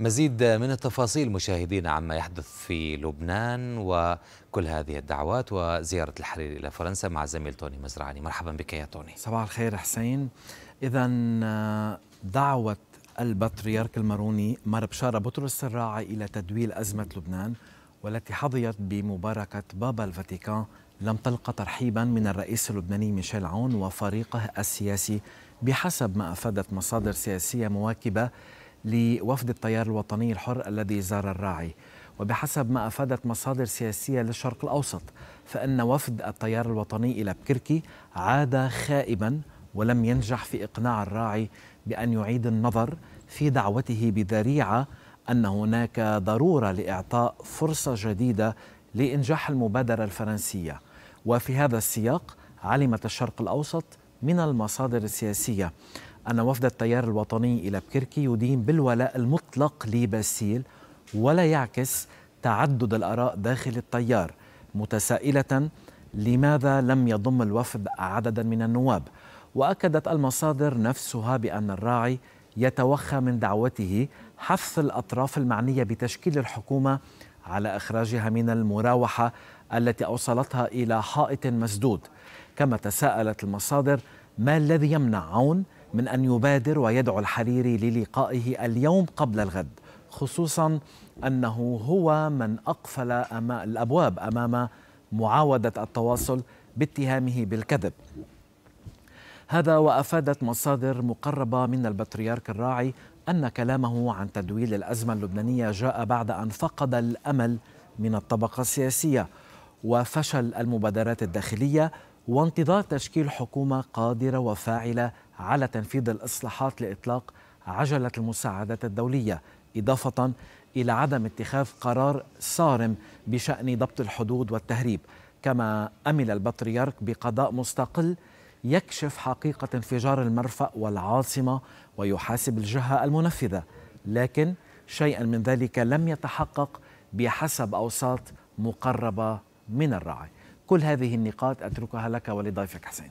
مزيد من التفاصيل مشاهدينا عما يحدث في لبنان وكل هذه الدعوات وزيارة الحرير إلى فرنسا مع زميل توني مزرعاني مرحبا بك يا توني صباح الخير حسين إذا دعوة البطريرك الماروني مار بشارة بطرس الراعي إلى تدويل أزمة لبنان والتي حظيت بمباركة بابا الفاتيكان لم تلقى ترحيبا من الرئيس اللبناني ميشيل عون وفريقه السياسي بحسب ما أفادت مصادر سياسية مواكبة لوفد التيار الوطني الحر الذي زار الراعي وبحسب ما أفادت مصادر سياسية للشرق الأوسط فإن وفد التيار الوطني إلى بكركي عاد خائبا ولم ينجح في إقناع الراعي بأن يعيد النظر في دعوته بذريعة أن هناك ضرورة لإعطاء فرصة جديدة لإنجاح المبادرة الفرنسية وفي هذا السياق علمت الشرق الأوسط من المصادر السياسية أن وفد التيار الوطني إلى بكركي يدين بالولاء المطلق لباسيل ولا يعكس تعدد الآراء داخل التيار متسائلة لماذا لم يضم الوفد عددا من النواب وأكدت المصادر نفسها بأن الراعي يتوخى من دعوته حث الأطراف المعنية بتشكيل الحكومة على إخراجها من المراوحة التي أوصلتها إلى حائط مسدود كما تساءلت المصادر ما الذي يمنع عون من أن يبادر ويدعو الحريري للقائه اليوم قبل الغد خصوصا أنه هو من أقفل الأبواب أمام معاودة التواصل باتهامه بالكذب هذا وأفادت مصادر مقربة من البطريرك الراعي أن كلامه عن تدويل الأزمة اللبنانية جاء بعد أن فقد الأمل من الطبقة السياسية وفشل المبادرات الداخلية وانتظار تشكيل حكومة قادرة وفاعلة على تنفيذ الإصلاحات لإطلاق عجلة المساعدات الدولية إضافة إلى عدم اتخاذ قرار صارم بشأن ضبط الحدود والتهريب كما أمل البطريرك بقضاء مستقل يكشف حقيقة انفجار المرفأ والعاصمة ويحاسب الجهة المنفذة لكن شيئا من ذلك لم يتحقق بحسب أوساط مقربة من الراعي كل هذه النقاط أتركها لك ولضيفك حسين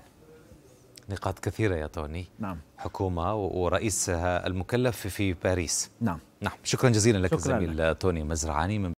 نقاط كثيرة يا طوني نعم حكومة ورئيسها المكلف في باريس نعم نعم شكرا جزيلا لك شكرا الزميل لك. توني مزرعاني من